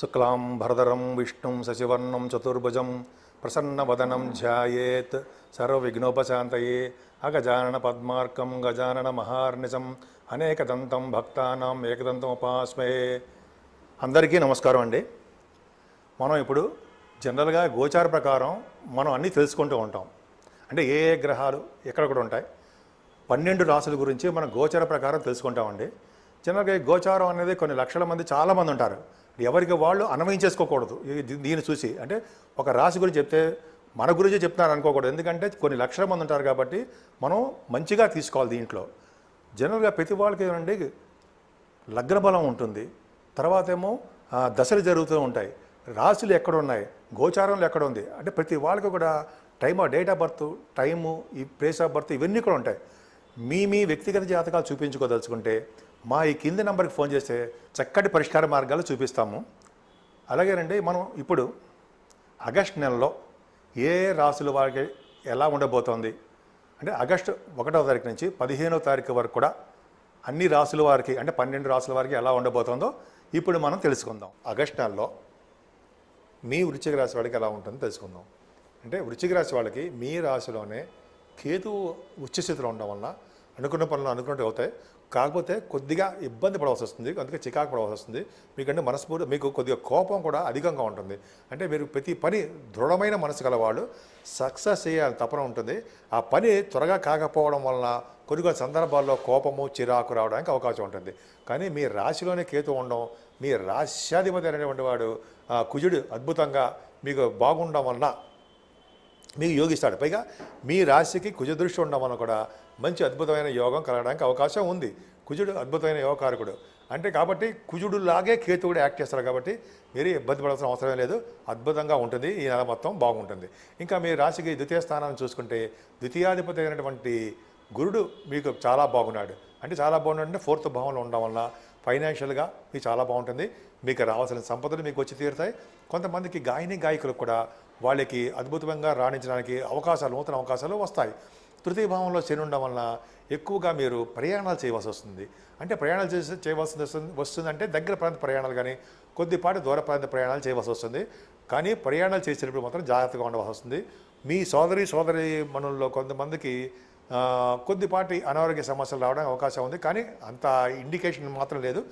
శుక్లాం భరదరం విష్ణుం శశివర్ణం చతుర్భుజం ప్రసన్నవదనం ధ్యాయేత్ సర్వవిఘ్నోపశాంతయే అగజానన పద్మార్కం గజానన మహార్నిజం అనేకదంతం భక్తానం ఏకదంతం ఉపాస్మే అందరికీ నమస్కారం అండి మనం ఇప్పుడు జనరల్గా గోచార ప్రకారం మనం అన్నీ తెలుసుకుంటూ ఉంటాం అంటే ఏ ఏ గ్రహాలు ఎక్కడెక్కడ ఉంటాయి పన్నెండు రాసుల గురించి మనం గోచార ప్రకారం తెలుసుకుంటామండి జనరల్గా గోచారం అనేది కొన్ని లక్షల మంది చాలామంది ఉంటారు ఎవరికి వాళ్ళు అన్వయం చేసుకోకూడదు దీన్ని చూసి అంటే ఒక రాశి గురించి చెప్తే మన గురించి చెప్తున్నారు అనుకోకూడదు ఎందుకంటే కొన్ని లక్షల మంది ఉంటారు కాబట్టి మనం మంచిగా తీసుకోవాలి దీంట్లో జనరల్గా ప్రతి వాళ్ళకి ఏమండి లగ్న బలం ఉంటుంది తర్వాత ఏమో దశలు జరుగుతూ ఉంటాయి రాశులు ఎక్కడ ఉన్నాయి గోచారంలో ఎక్కడ ఉంది అంటే ప్రతి వాళ్ళకి కూడా time date of birth time ఈ ప్లేస్ ఆఫ్ బర్త్ ఇవన్నీ కూడా ఉంటాయి మీ మీ వ్యక్తిగత జాతకాలు చూపించుకోదలుచుకుంటే మా ఈ కింది నెంబర్కి ఫోన్ చేస్తే చక్కటి పరిష్కార మార్గాలు చూపిస్తాము అలాగేనండి మనం ఇప్పుడు ఆగస్ట్ నెలలో ఏ రాశులు వారికి ఎలా ఉండబోతోంది అంటే ఆగస్టు ఒకటో తారీఖు నుంచి పదిహేనో తారీఖు వరకు కూడా అన్ని రాసుల వారికి అంటే పన్నెండు రాసుల వారికి ఎలా ఉండబోతుందో ఇప్పుడు మనం తెలుసుకుందాం ఆగస్ట్ నెలలో మీ వృచ్చిక రాశి వాళ్ళకి ఎలా ఉంటుందో తెలుసుకుందాం అంటే వృచ్చిక రాశి వాళ్ళకి మీ రాశిలోనే కేతు ఉచ్చస్థితిలో ఉండడం వలన అనుకున్న పనులు అనుకున్నట్టు అవుతాయి కాకపోతే కొద్దిగా ఇబ్బంది పడవలసి వస్తుంది అందుకే చికాకు పడవలసి వస్తుంది మీకంటే మనస్ఫూర్తి మీకు కొద్దిగా కోపం కూడా అధికంగా ఉంటుంది అంటే మీరు ప్రతి పని దృఢమైన మనసు గలవాళ్ళు సక్సెస్ చేయాలని తపన ఉంటుంది ఆ పని త్వరగా కాకపోవడం వలన కొన్ని కొన్ని సందర్భాల్లో కోపము చిరాకు రావడానికి అవకాశం ఉంటుంది కానీ మీ రాశిలోనే కేతు ఉండడం మీ రాశ్యాధిపతి అనేటువంటి వాడు కుజుడు అద్భుతంగా మీకు బాగుండడం వలన మీకు యోగిస్తాడు పైగా మీ రాశికి కుజదృష్టి ఉండడం వలన కూడా మంచి అద్భుతమైన యోగం కలగడానికి అవకాశం ఉంది కుజుడు అద్భుతమైన యోగకారకుడు అంటే కాబట్టి కుజుడు లాగే కేతు కూడా యాక్ట్ చేస్తారు కాబట్టి మీరు ఇబ్బంది పడాల్సిన అవసరమే లేదు అద్భుతంగా ఉంటుంది ఈ నెల మొత్తం బాగుంటుంది ఇంకా మీ రాశికి ద్వితీయ స్థానాన్ని చూసుకుంటే ద్వితీయాధిపతి అయినటువంటి గురుడు మీకు చాలా బాగున్నాడు అంటే చాలా బాగున్నాడు అంటే ఫోర్త్ భావంలో ఉండడం వల్ల ఫైనాన్షియల్గా మీకు చాలా బాగుంటుంది మీకు రావాల్సిన సంపదలు మీకు వచ్చి తీరుతాయి కొంతమందికి గాయని గాయకులకు కూడా వాళ్ళకి అద్భుతంగా రాణించడానికి అవకాశాలు నూతన అవకాశాలు వస్తాయి తృతీయ భావంలో శని ఉండడం వలన ఎక్కువగా మీరు ప్రయాణాలు చేయవలసి వస్తుంది అంటే ప్రయాణాలు చేసి చేయవలసి వస్తుంది వస్తుందంటే దగ్గర ప్రాంత ప్రయాణాలు కానీ కొద్దిపాటి దూర ప్రాంత ప్రయాణాలు చేయవలసి వస్తుంది కానీ ప్రయాణాలు చేసేటప్పుడు మాత్రం జాగ్రత్తగా ఉండవలసి వస్తుంది మీ సోదరి సోదరి మనుల్లో కొంతమందికి కొద్దిపాటి అనారోగ్య సమస్యలు రావడానికి అవకాశం ఉంది కానీ అంత ఇండికేషన్ మాత్రం లేదు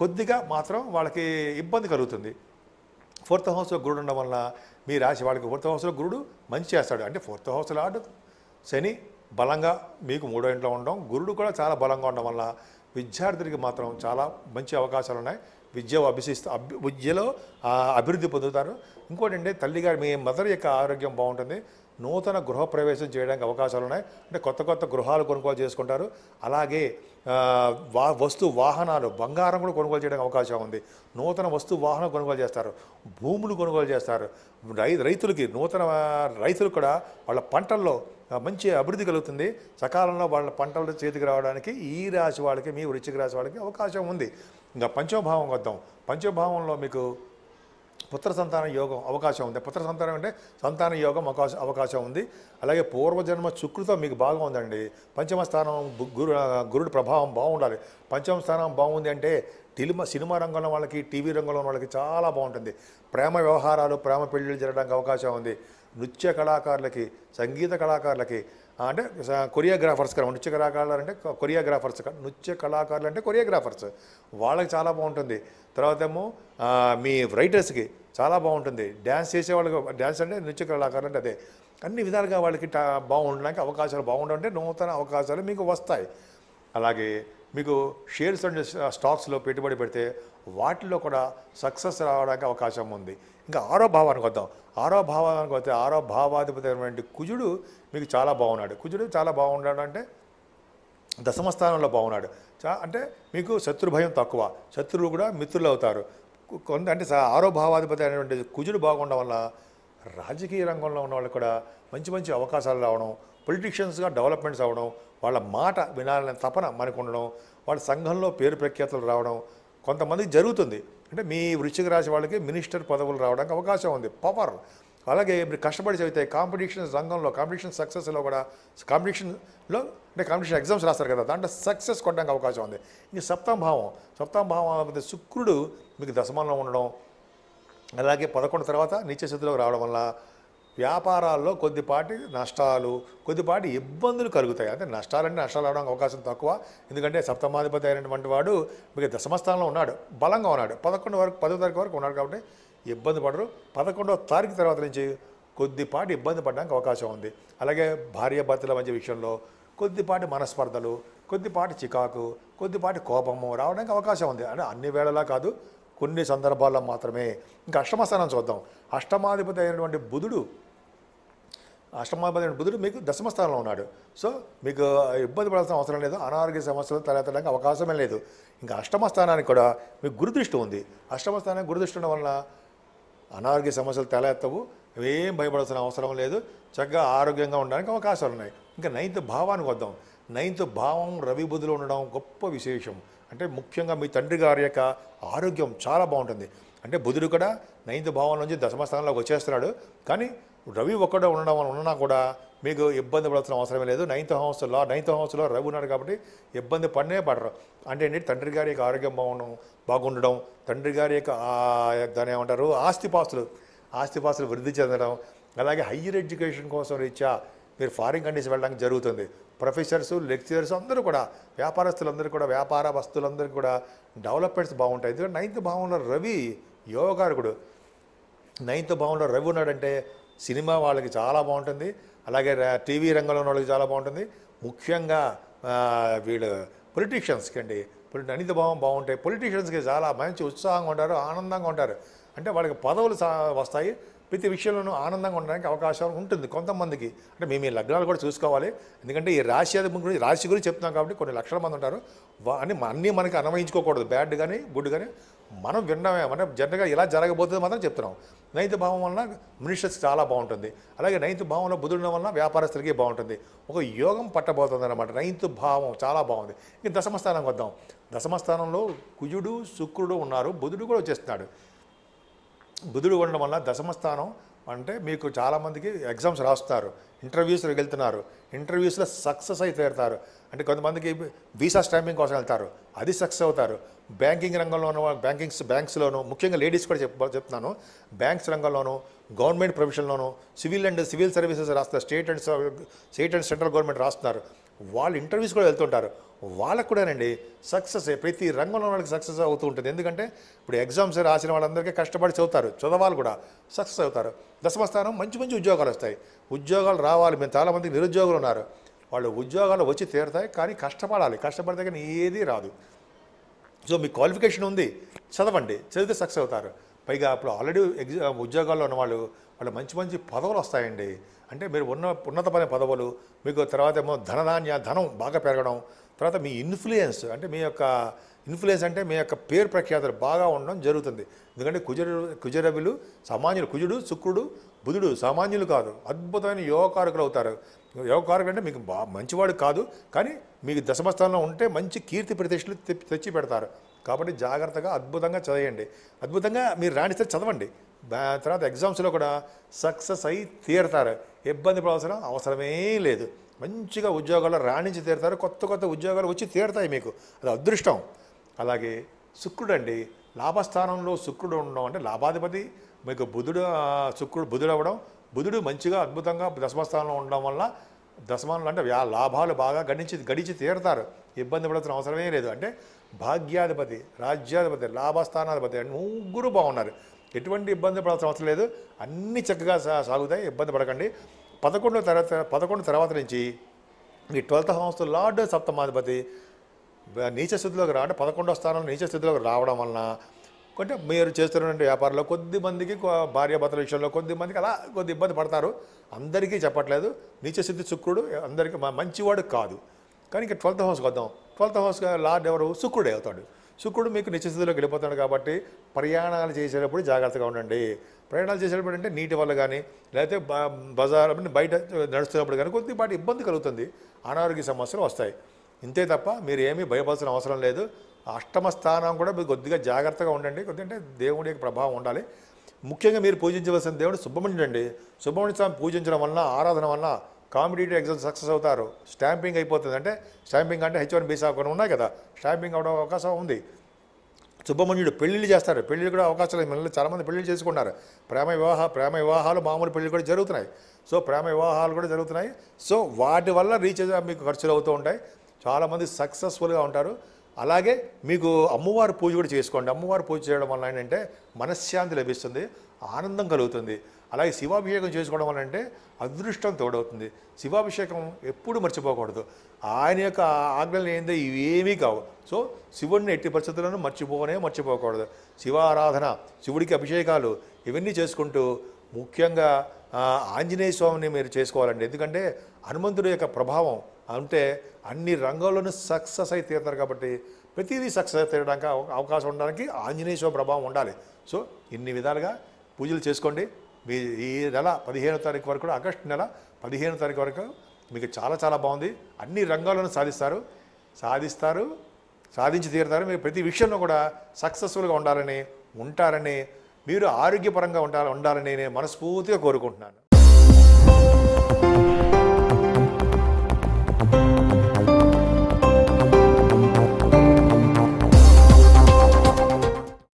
కొద్దిగా మాత్రం వాళ్ళకి ఇబ్బంది కలుగుతుంది ఫోర్త్ హౌస్లో గురుడు ఉండడం వల్ల మీ రాశి వాడికి ఫోర్త్ హౌస్లో గురుడు మంచి చేస్తాడు అంటే ఫోర్త్ హౌస్లో ఆడు శని బలంగా మీకు మూడో ఇంట్లో ఉండడం గురుడు కూడా చాలా బలంగా ఉండడం వల్ల విద్యార్థులకి మాత్రం చాలా మంచి అవకాశాలు ఉన్నాయి విద్య అభ్యసిస్తా విద్యలో అభివృద్ధి పొందుతారు ఇంకోటి అంటే తల్లిగారు మీ మదర్ యొక్క ఆరోగ్యం బాగుంటుంది నూతన గృహప్రవేశం చేయడానికి అవకాశాలు ఉన్నాయి అంటే కొత్త కొత్త గృహాలు కొనుగోలు చేసుకుంటారు అలాగే వా వస్తు వాహనాలు బంగారం కూడా కొనుగోలు చేయడానికి అవకాశం ఉంది నూతన వస్తు వాహనం కొనుగోలు చేస్తారు భూములు కొనుగోలు చేస్తారు రై రైతులకి నూతన రైతులు కూడా వాళ్ళ పంటల్లో మంచి అభివృద్ధి కలుగుతుంది సకాలంలో వాళ్ళ పంటలు చేతికి రావడానికి ఈ రాశి వాళ్ళకి మీ వృచ్చిక రాశి వాళ్ళకి అవకాశం ఉంది ఇంకా పంచోభావం వద్దాం పంచభావంలో మీకు పుత్ర సంతాన యోగం అవకాశం ఉంది పుత్ర సంతానం అంటే సంతాన యోగం అవకాశం అవకాశం ఉంది అలాగే పూర్వజన్మ శుక్రుతో మీకు బాగా ఉందండి పంచమ స్థానం గురు గురుడు ప్రభావం బాగుండాలి పంచమ స్థానం బాగుంది అంటే సినిమా సినిమా రంగంలో వాళ్ళకి టీవీ రంగంలో వాళ్ళకి చాలా బాగుంటుంది ప్రేమ వ్యవహారాలు ప్రేమ పెళ్ళిళ్ళు జరగడానికి అవకాశం ఉంది నృత్య కళాకారులకి సంగీత కళాకారులకి అంటే కొరియోగ్రాఫర్స్ కదా నృత్య కళాకారులు అంటే కొరియోగ్రాఫర్స్ నృత్య కళాకారులు అంటే కొరియోగ్రాఫర్స్ వాళ్ళకి చాలా బాగుంటుంది తర్వాత ఏమో మీ రైటర్స్కి చాలా బాగుంటుంది డ్యాన్స్ చేసేవాళ్ళకి డ్యాన్స్ అంటే నృత్య కళాకారులు అంటే అదే అన్ని విధాలుగా వాళ్ళకి బాగుండడానికి అవకాశాలు బాగుండాలంటే నూతన అవకాశాలు మీకు వస్తాయి అలాగే మీకు షేర్స్ అండ్ స్టాక్స్లో పెట్టుబడి పెడితే వాటిలో కూడా సక్సెస్ రావడానికి అవకాశం ఉంది ఇంకా ఆరో భావానికి వద్దాం ఆరో భావానికి వస్తే ఆరో భావాధిపతి కుజుడు మీకు చాలా బాగున్నాడు కుజుడు చాలా బాగున్నాడు అంటే దశమ స్థానంలో బాగున్నాడు అంటే మీకు శత్రు భయం తక్కువ శత్రువులు కూడా మిత్రులు అవుతారు కొంత అంటే ఆరో భావాధిపతి అయినటువంటి కుజుడు బాగుండడం వల్ల రాజకీయ రంగంలో ఉన్న వాళ్ళు కూడా మంచి మంచి అవకాశాలు రావడం పొలిటీషియన్స్గా డెవలప్మెంట్స్ అవ్వడం వాళ్ళ మాట వినాలనే తపన మనకు ఉండడం వాళ్ళ సంఘంలో పేరు ప్రఖ్యాతలు రావడం కొంతమంది జరుగుతుంది అంటే మీ వృశ్చిక రాశి వాళ్ళకి మినిస్టర్ పదవులు రావడానికి అవకాశం ఉంది పవర్ అలాగే మీరు కష్టపడి చదివితే కాంపిటీషన్ రంగంలో కాంపిటీషన్ సక్సెస్లో కూడా కాంపిటీషన్లో అంటే కాంపిటీషన్ ఎగ్జామ్స్ రాస్తారు కదా దాంట్లో సక్సెస్ కొట్టడానికి అవకాశం ఉంది ఇంక సప్తమ భావం సప్తమ భావం శుక్రుడు మీకు దశమంలో ఉండడం అలాగే పదకొండు తర్వాత నిత్యశుద్ధిలోకి రావడం వల్ల వ్యాపారాల్లో కొద్దిపాటి నష్టాలు కొద్దిపాటి ఇబ్బందులు కలుగుతాయి అంటే నష్టాలంటే నష్టాలు అవడానికి అవకాశం తక్కువ ఎందుకంటే సప్తమాధిపతి అయినటువంటి వాడు మీకు దశమస్థానంలో ఉన్నాడు బలంగా ఉన్నాడు పదకొండు వరకు పదో తారీఖు వరకు ఉన్నాడు కాబట్టి ఇబ్బంది పడరు పదకొండవ తారీఖు తర్వాత నుంచి కొద్దిపాటి ఇబ్బంది పడడానికి అవకాశం ఉంది అలాగే భార్య భర్తల మధ్య విషయంలో కొద్దిపాటి మనస్పర్ధలు కొద్దిపాటి చికాకు కొద్దిపాటి కోపము రావడానికి అవకాశం ఉంది అంటే అన్ని వేళలా కాదు కొన్ని సందర్భాల్లో మాత్రమే ఇంకా అష్టమస్థానం చూద్దాం అష్టమాధిపతి అయినటువంటి బుధుడు అష్టమాపదైన బుధుడు మీకు దశమ స్థానంలో ఉన్నాడు సో మీకు ఇబ్బంది పడాల్సిన అవసరం లేదు అనారోగ్య సమస్యలు తలెత్తడానికి అవకాశమే లేదు ఇంకా అష్టమ స్థానానికి కూడా మీకు గురుదృష్టి ఉంది అష్టమ స్థానానికి గురుదృష్టి ఉండడం వలన అనారోగ్య సమస్యలు తలెత్తవు ఏం భయపడాల్సిన అవసరం లేదు చక్కగా ఆరోగ్యంగా ఉండడానికి అవకాశాలు ఉన్నాయి ఇంకా నైన్త్ భావానికి వద్దాం నైన్త్ భావం రవి బుధులు ఉండడం గొప్ప విశేషం అంటే ముఖ్యంగా మీ తండ్రి గారి యొక్క ఆరోగ్యం చాలా బాగుంటుంది అంటే బుధుడు కూడా నైన్త్ భావం నుంచి దశమ స్థానంలోకి వచ్చేస్తున్నాడు కానీ రవి ఒక్కడే ఉండడం వల్ల ఉన్నా కూడా మీకు ఇబ్బంది పడాల్సిన అవసరమే లేదు నైన్త్ హౌస్లో నైన్త్ హౌస్లో రవి ఉన్నాడు కాబట్టి ఇబ్బంది పడినే పడరు అంటే ఏంటి తండ్రి గారి యొక్క ఆరోగ్యం బాగుండడం బాగుండడం తండ్రి గారి యొక్క దాని ఏమంటారు ఆస్తిపాస్తులు ఆస్తిపాస్తులు వృద్ధి చెందడం అలాగే హయ్యర్ ఎడ్యుకేషన్ కోసం రీత్యా మీరు ఫారిన్ కంట్రీస్ వెళ్ళడానికి జరుగుతుంది ప్రొఫెసర్స్ లెక్చరర్స్ అందరూ కూడా వ్యాపారస్తులందరూ కూడా వ్యాపార వస్తువులందరూ కూడా డెవలప్మెంట్స్ బాగుంటాయి ఎందుకంటే నైన్త్ భావంలో రవి యోగకారకుడు నైన్త్ భావంలో రవి ఉన్నాడంటే సినిమా వాళ్ళకి చాలా బాగుంటుంది అలాగే టీవీ రంగంలో ఉన్న వాళ్ళకి చాలా బాగుంటుంది ముఖ్యంగా వీళ్ళు పొలిటీషియన్స్కి అండి అనిత భావం బాగుంటాయి పొలిటీషియన్స్కి చాలా మంచి ఉత్సాహంగా ఉంటారు ఆనందంగా ఉంటారు అంటే వాళ్ళకి పదవులు వస్తాయి ప్రతి విషయంలోనూ ఆనందంగా ఉండడానికి అవకాశం ఉంటుంది కొంతమందికి అంటే మేము ఈ లగ్నాలు కూడా చూసుకోవాలి ఎందుకంటే ఈ రాశి గురించి రాశి గురించి చెప్తున్నాం కాబట్టి కొన్ని లక్షల మంది ఉంటారు అని అన్నీ మనకి అన్వయించుకోకూడదు బ్యాడ్ కానీ గుడ్ కానీ మనం విన్నామే అంటే జనరల్గా ఇలా జరగబోతుంది మాత్రం చెప్తున్నాం నైన్త్ భావం వలన మినిషస్ చాలా బాగుంటుంది అలాగే నైన్త్ భావంలో బుధుడిన వలన వ్యాపారస్తులకి బాగుంటుంది ఒక యోగం పట్టబోతుంది అనమాట నైన్త్ భావం చాలా బాగుంది ఇంకా దశమస్థానం వద్దాం దశమస్థానంలో కుజుడు శుక్రుడు ఉన్నారు బుధుడు కూడా వచ్చేస్తున్నాడు బుధుడు ఉండడం వల్ల దశమ స్థానం అంటే మీకు చాలామందికి ఎగ్జామ్స్ రాస్తారు ఇంటర్వ్యూస్ వెళ్తున్నారు ఇంటర్వ్యూస్లో సక్సెస్ అయి తీరుతారు అంటే కొంతమందికి వీసా స్టాంపింగ్ కోసం వెళ్తారు అది సక్సెస్ అవుతారు బ్యాంకింగ్ రంగంలోనూ బ్యాంకింగ్స్ బ్యాంక్స్లోనూ ముఖ్యంగా లేడీస్ కూడా చెప్ చెప్తున్నాను బ్యాంక్స్ రంగంలోనూ గవర్నమెంట్ ప్రొఫెషన్లోనూ సివిల్ అండ్ సివిల్ సర్వీసెస్ రాస్తారు state and state and central government రాస్తున్నారు వాళ్ళు ఇంటర్వ్యూస్ కూడా వెళ్తుంటారు వాళ్ళకు కూడానండి సక్సెస్ ప్రతి రంగంలో వాళ్ళకి సక్సెస్ అవుతూ ఉంటుంది ఎందుకంటే ఇప్పుడు ఎగ్జామ్స్ రాసిన వాళ్ళందరికీ కష్టపడి చదువుతారు చదవాలి కూడా సక్సెస్ అవుతారు దశమ స్థానం మంచి మంచి ఉద్యోగాలు వస్తాయి ఉద్యోగాలు రావాలి మేము చాలామంది నిరుద్యోగులు ఉన్నారు వాళ్ళు ఉద్యోగాలు వచ్చి తీరుతాయి కానీ కష్టపడాలి కష్టపడితే కానీ ఏదీ రాదు సో మీ క్వాలిఫికేషన్ ఉంది చదవండి చదివితే సక్సెస్ అవుతారు పైగా అప్పుడు ఆల్రెడీ ఎగ్జి ఉద్యోగాల్లో ఉన్నవాళ్ళు వాళ్ళు మంచి మంచి పదవులు వస్తాయండి అంటే మీరు ఉన్న ఉన్నతమైన పదవులు మీకు తర్వాత ఏమో ధనధాన్య ధనం బాగా పెరగడం తర్వాత మీ ఇన్ఫ్లుయెన్స్ అంటే మీ యొక్క ఇన్ఫ్లుయెన్స్ అంటే మీ యొక్క పేరు ప్రఖ్యాతులు బాగా ఉండడం జరుగుతుంది ఎందుకంటే కుజరు కుజరవిలు సామాన్యులు కుజుడు శుక్రుడు బుధుడు సామాన్యులు కాదు అద్భుతమైన యోగకారకులు అవుతారు యోగకారకులు అంటే మీకు బా మంచివాడు కాదు కానీ మీకు దశమస్థానంలో ఉంటే మంచి కీర్తి ప్రతిష్టలు తెచ్చి పెడతారు కాబట్టి జాగ్రత్తగా అద్భుతంగా చదివండి అద్భుతంగా మీరు రాణిస్తే చదవండి తర్వాత ఎగ్జామ్స్లో కూడా సక్సెస్ అయి తీరుతారు ఇబ్బంది పడవలసిన అవసరమే లేదు మంచిగా ఉద్యోగాల్లో రాణించి తీరుతారు కొత్త కొత్త ఉద్యోగాలు వచ్చి తీరుతాయి మీకు అది అదృష్టం అలాగే శుక్రుడు అండి లాభస్థానంలో శుక్రుడు ఉండడం అంటే లాభాధిపతి మీకు బుధుడు శుక్రుడు బుధుడు అవ్వడం బుధుడు మంచిగా అద్భుతంగా దశమస్థానంలో ఉండడం వల్ల దశమానంలో అంటే లాభాలు బాగా గడించి గడిచి తీరుతారు ఇబ్బంది పడాల్సిన అవసరమే లేదు అంటే భాగ్యాధిపతి రాజ్యాధిపతి లాభస్థానాధిపతి ముగ్గురు బాగున్నారు ఎటువంటి ఇబ్బంది పడాల్సిన అవసరం లేదు అన్నీ చక్కగా సాగుతాయి ఇబ్బంది పడకండి పదకొండు తర్వాత పదకొండు తర్వాత నుంచి ఈ ట్వెల్త్ హౌస్ లార్డ్ సప్తమాధిపతి నీచ స్థితిలోకి రావడం పదకొండో స్థానంలో నీచ స్థితిలోకి రావడం వలన కొంటే మీరు చేస్తున్నటువంటి వ్యాపారంలో కొద్ది మందికి భార్యాభర్తల విషయంలో కొద్ది మందికి అలా కొద్ది ఇబ్బంది పడతారు అందరికీ చెప్పట్లేదు నీచ స్థితి శుక్రుడు అందరికీ మంచివాడు కాదు కానీ ఇక ట్వెల్త్ హౌస్కి వద్దాం ట్వెల్త్ హౌస్ లార్డ్ ఎవరు శుక్రుడు అవుతాడు శుక్రుడు మీకు నిశ్చితిలోకి వెళ్ళిపోతాడు కాబట్టి ప్రయాణాలు చేసేటప్పుడు జాగ్రత్తగా ఉండండి ప్రయాణాలు చేసేటప్పుడు అంటే నీటి వల్ల కానీ లేకపోతే బజార్ బయట నడుస్తున్నప్పుడు కానీ కొద్దిపాటి ఇబ్బంది కలుగుతుంది అనారోగ్య సమస్యలు వస్తాయి ఇంతే తప్ప మీరు ఏమీ భయపడాల్సిన అవసరం లేదు అష్టమ స్థానం కూడా మీరు కొద్దిగా జాగ్రత్తగా ఉండండి కొద్దిగా దేవుడి యొక్క ప్రభావం ఉండాలి ముఖ్యంగా మీరు పూజించవలసిన దేవుడు సుబ్రహ్మణ్యుడు అండి సుబ్రహ్మణ్య స్వామి పూజించడం వలన ఆరాధన వలన కాంపిటేటివ్ ఎగ్జామ్ సక్సెస్ అవుతారు స్టాంపింగ్ అయిపోతుంది అంటే స్టాంపింగ్ అంటే హెచ్ వన్ బీసా కొన్ని ఉన్నాయి కదా స్టాంపింగ్ అవడం అవకాశం ఉంది సుబ్రహ్మణ్యుడు పెళ్ళిళ్ళు చేస్తారు పెళ్ళిళ్ళు కూడా అవకాశాలు మిమ్మల్ని చాలామంది పెళ్ళిళ్ళు చేసుకున్నారు ప్రేమ వివాహ ప్రేమ వివాహాలు మామూలు పెళ్ళి కూడా జరుగుతున్నాయి సో ప్రేమ వివాహాలు కూడా జరుగుతున్నాయి సో వాటి వల్ల రీచ్ మీకు ఖర్చులు అవుతూ ఉంటాయి చాలామంది సక్సెస్ఫుల్గా ఉంటారు అలాగే మీకు అమ్మవారి పూజ కూడా చేసుకోండి అమ్మవారి పూజ చేయడం వల్ల ఏంటంటే మనశ్శాంతి లభిస్తుంది ఆనందం కలుగుతుంది అలాగే శివాభిషేకం చేసుకోవడం వల్ల అంటే అదృష్టం తోడవుతుంది శివాభిషేకం ఎప్పుడు మర్చిపోకూడదు ఆయన యొక్క ఆజ్ఞలు ఏందో ఇవేమీ కావు సో శివుడిని ఎట్టి పరిస్థితులను మర్చిపోనే మర్చిపోకూడదు శివారాధన శివుడికి అభిషేకాలు ఇవన్నీ చేసుకుంటూ ముఖ్యంగా ఆంజనేయ స్వామిని మీరు చేసుకోవాలండి ఎందుకంటే హనుమంతుడి యొక్క ప్రభావం అంటే అన్ని రంగాల్లోనూ సక్సెస్ అయి తీరుతారు కాబట్టి ప్రతిదీ సక్సెస్ తీరడానికి అవకాశం ఉండడానికి ఆంజనేయ స్వామి ప్రభావం ఉండాలి సో ఇన్ని విధాలుగా పూజలు చేసుకోండి ఈ నెల పదిహేను తారీఖు వరకు కూడా ఆగస్టు నెల పదిహేను తారీఖు వరకు మీకు చాలా చాలా బాగుంది అన్ని రంగాలను సాధిస్తారు సాధిస్తారు సాధించి తీరుతారు మీరు ప్రతి విషయంలో కూడా సక్సెస్ఫుల్గా ఉండాలని ఉంటారని మీరు ఆరోగ్యపరంగా ఉండాలని నేను మనస్ఫూర్తిగా కోరుకుంటున్నాను